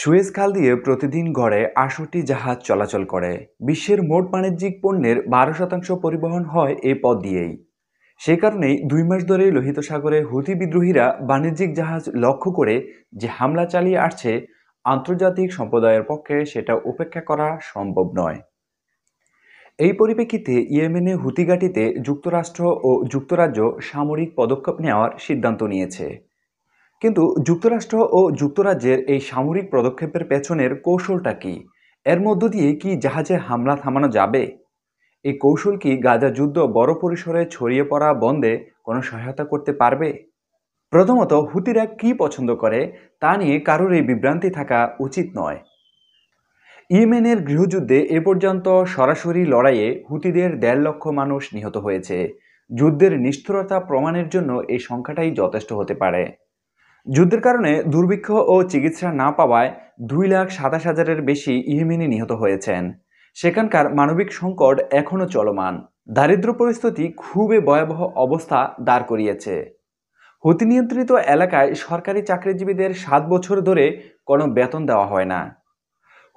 Suez খাল দিয়ে প্রতিদিন গড়ে আটষট্টি জাহাজ চলাচল করে বিশ্বের মোট বাণিজ্যিক পণ্যের বারো শতাংশ পরিবহন হয় এ পথ দিয়েই সে কারণেই দুই মাস ধরে লোহিত সাগরে হুতি বিদ্রোহীরা বাণিজ্যিক জাহাজ লক্ষ্য করে যে হামলা চালিয়ে আসছে আন্তর্জাতিক সম্প্রদায়ের পক্ষে সেটা উপেক্ষা করা সম্ভব নয় এই পরিপ্রেক্ষিতে ইয়েমেনে হুতিঘাটিতে যুক্তরাষ্ট্র ও যুক্তরাজ্য সামরিক পদক্ষেপ নেওয়ার সিদ্ধান্ত নিয়েছে কিন্তু যুক্তরাষ্ট্র ও যুক্তরাজ্যের এই সামরিক পদক্ষেপের পেছনের কৌশলটা কি এর মধ্য দিয়ে কি জাহাজে হামলা থামানো যাবে এই কৌশল কি গাজা যুদ্ধ বড় পরিসরে ছড়িয়ে পড়া বন্ধে কোনো সহায়তা করতে পারবে প্রথমত হুতিরা কি পছন্দ করে তা নিয়ে কারোর এই বিভ্রান্তি থাকা উচিত নয় ইয়েমেনের গৃহযুদ্ধে এ পর্যন্ত সরাসরি লড়াইয়ে হুতিদের দেড় লক্ষ মানুষ নিহত হয়েছে যুদ্ধের নিষ্ঠুরতা প্রমাণের জন্য এই সংখ্যাটাই যথেষ্ট হতে পারে যুদ্ধের কারণে দুর্ভিক্ষ ও চিকিৎসা না পাওয়ায় দুই লাখ সাতাশ হাজারের বেশি ইহেমিনি নিহত হয়েছেন সেখানকার মানবিক সংকট এখনও চলমান দারিদ্র পরিস্থিতি খুবই ভয়াবহ অবস্থা দাঁড় করিয়েছে হতি নিয়ন্ত্রিত এলাকায় সরকারি চাকরিজীবীদের সাত বছর ধরে কোনো বেতন দেওয়া হয় না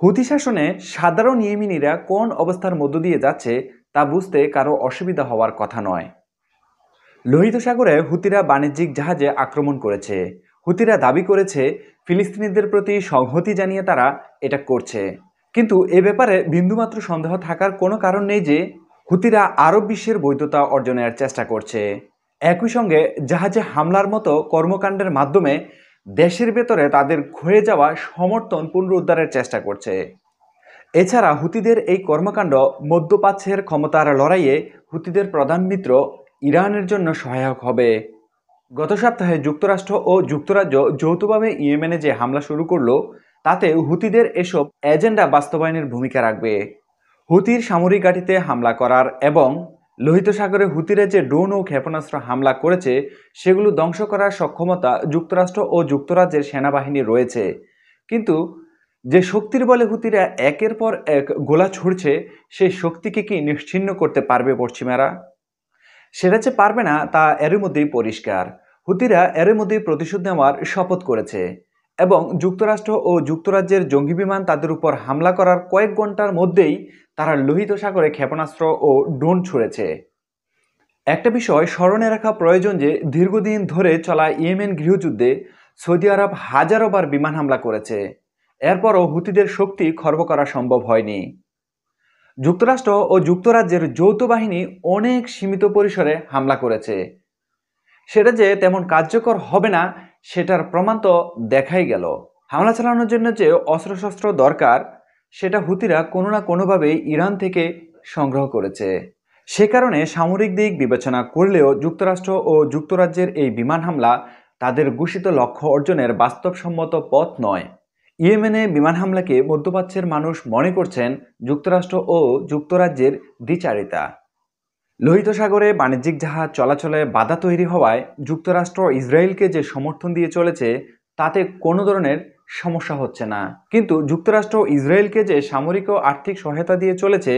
হুতি শাসনে সাধারণ ইয়েমিনিরা কোন অবস্থার মধ্য দিয়ে যাচ্ছে তা বুঝতে কারো অসুবিধা হওয়ার কথা নয় লোহিত সাগরে হুতিরা বাণিজ্যিক জাহাজে আক্রমণ করেছে হুতিরা দাবি করেছে ফিলিস্তিনিদের প্রতি সংহতি জানিয়ে তারা এটা করছে কিন্তু এ ব্যাপারে বিন্দুমাত্র সন্দেহ থাকার কোনো কারণ নেই যে হুতিরা আরব বিশ্বের বৈধতা অর্জনের চেষ্টা করছে একই সঙ্গে জাহাজে হামলার মতো কর্মকাণ্ডের মাধ্যমে দেশের ভেতরে তাদের ক্ষয়ে যাওয়া সমর্থন পুনরুদ্ধারের চেষ্টা করছে এছাড়া হুতিদের এই কর্মকাণ্ড মধ্যপ্রাচ্যের ক্ষমতার লড়াইয়ে হুতিদের প্রধান মিত্র ইরানের জন্য সহায়ক হবে গত সপ্তাহে যুক্তরাষ্ট্র ও যুক্তরাজ্য যৌথভাবে ইয়েমেনে যে হামলা শুরু করলো তাতে হুতিদের এসব এজেন্ডা বাস্তবায়নের ভূমিকা রাখবে হুতির সামরিক ঘাঁটিতে হামলা করার এবং লোহিত সাগরে হুতিরে যে ড্রোন ও ক্ষেপণাস্ত্র হামলা করেছে সেগুলো ধ্বংস করার সক্ষমতা যুক্তরাষ্ট্র ও যুক্তরাজ্যের সেনাবাহিনী রয়েছে কিন্তু যে শক্তির বলে হুতিরা একের পর এক গোলা ছুড়ছে সেই শক্তিকে কি নিশ্চিন্ন করতে পারবে পশ্চিমারা সেটা যে পারবে না তা এরই মধ্যেই পরিষ্কার হুতিরা এর মধ্যে প্রতিশোধ নেওয়ার শপথ করেছে এবং যুক্তরাষ্ট্র ও যুক্তরাজ্যের জঙ্গি বিমান তাদের উপর হামলা করার কয়েক ঘন্টার মধ্যেই তারা লোহিত সাগরে ক্ষেপণাস্ত্র ও ড্রোন ছুড়েছে একটা বিষয় স্মরণে রাখা প্রয়োজন যে দীর্ঘদিন ধরে চলা ইয়েমেন গৃহযুদ্ধে সৌদি আরব হাজারোবার বিমান হামলা করেছে এরপরও হুতিদের শক্তি খর্ব করা সম্ভব হয়নি যুক্তরাষ্ট্র ও যুক্তরাজ্যের যৌথ বাহিনী অনেক সীমিত পরিসরে হামলা করেছে সেটা যে তেমন কার্যকর হবে না সেটার প্রমাণ তো দেখাই গেল হামলা চালানোর জন্য যে অস্ত্রশস্ত্র দরকার সেটা হুতিরা কোনো না কোনোভাবেই ইরান থেকে সংগ্রহ করেছে সে কারণে সামরিক দিক বিবেচনা করলেও যুক্তরাষ্ট্র ও যুক্তরাজ্যের এই বিমান হামলা তাদের ঘোষিত লক্ষ্য অর্জনের বাস্তবসম্মত পথ নয় ইয়েমেনে বিমান হামলাকে মধ্যপ্রাচ্যের মানুষ মনে করছেন যুক্তরাষ্ট্র ও যুক্তরাজ্যের দ্বিচারিতা লোহিত সাগরে বাণিজ্যিক জাহাজ চলাচলে বাধা তৈরি হওয়ায় যুক্তরাষ্ট্র ইসরায়েলকে যে সমর্থন দিয়ে চলেছে তাতে কোনো ধরনের সমস্যা হচ্ছে না কিন্তু যুক্তরাষ্ট্র ইসরায়েলকে যে সামরিক ও আর্থিক সহায়তা দিয়ে চলেছে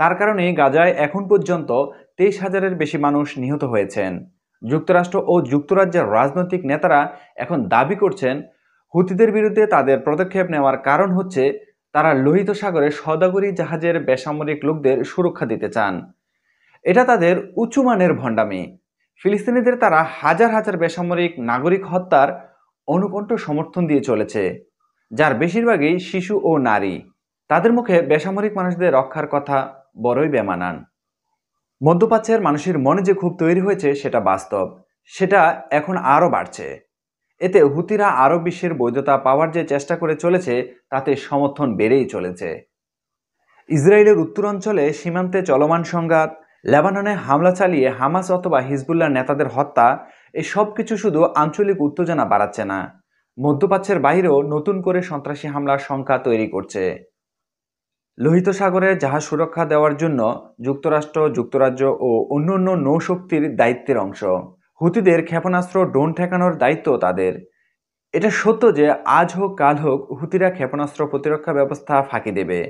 তার কারণে গাজায় এখন পর্যন্ত তেইশ হাজারের বেশি মানুষ নিহত হয়েছেন যুক্তরাষ্ট্র ও যুক্তরাজ্যের রাজনৈতিক নেতারা এখন দাবি করছেন হুতিদের বিরুদ্ধে তাদের পদক্ষেপ নেওয়ার কারণ হচ্ছে তারা লোহিত সাগরে সদাগরি জাহাজের বেসামরিক লোকদের সুরক্ষা দিতে চান এটা তাদের উঁচু মানের ভণ্ডামি ফিলিস্তিনিদের তারা হাজার হাজার বেসামরিক নাগরিক হত্যার অনুকণ্ঠ সমর্থন দিয়ে চলেছে যার বেশিরভাগই শিশু ও নারী তাদের মুখে বেসামরিক মানুষদের রক্ষার কথা বড়ই বেমানান মধ্যপ্রাচ্যের মানুষের মনে যে খুব তৈরি হয়েছে সেটা বাস্তব সেটা এখন আরও বাড়ছে এতে হুতিরা আরব বিশ্বের বৈধতা পাওয়ার যে চেষ্টা করে চলেছে তাতে সমর্থন বেড়েই চলেছে ইসরায়েলের উত্তরাঞ্চলে সীমান্তে চলমান সংঘাত লেবাননে হামলা চালিয়ে হামাস অথবা হিজবুল্লাহ নেতাদের হত্যা এই সব কিছু শুধু আঞ্চলিক উত্তেজনা বাড়াচ্ছে না মধ্যপ্রাচ্যের বাইরেও নতুন করে সন্ত্রাসী হামলার সংখ্যা তৈরি করছে লোহিত সাগরে জাহাজ সুরক্ষা দেওয়ার জন্য যুক্তরাষ্ট্র যুক্তরাজ্য ও অন্যান্য নৌশক্তির দায়িত্বের অংশ হুতিদের ক্ষেপণাস্ত্র ড্রোন ঠেকানোর দায়িত্ব তাদের এটা সত্য যে আজ হোক কাল হোক হুতিরা ক্ষেপণাস্ত্র প্রতিরক্ষা ব্যবস্থা ফাঁকি দেবে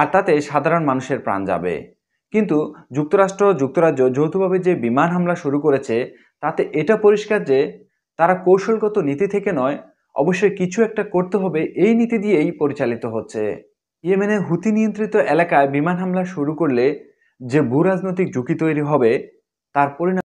আর তাতে সাধারণ মানুষের প্রাণ যাবে কিন্তু যুক্তরাষ্ট্র যুক্তরাজ্য যৌথভাবে যে বিমান হামলা শুরু করেছে তাতে এটা পরিষ্কার যে তারা কৌশলগত নীতি থেকে নয় অবশ্যই কিছু একটা করতে হবে এই নীতি দিয়েই পরিচালিত হচ্ছে ইয়েমেনে হুতি নিয়ন্ত্রিত এলাকায় বিমান হামলা শুরু করলে যে ভূরাজনৈতিক ঝুঁকি তৈরি হবে তার পরিণাম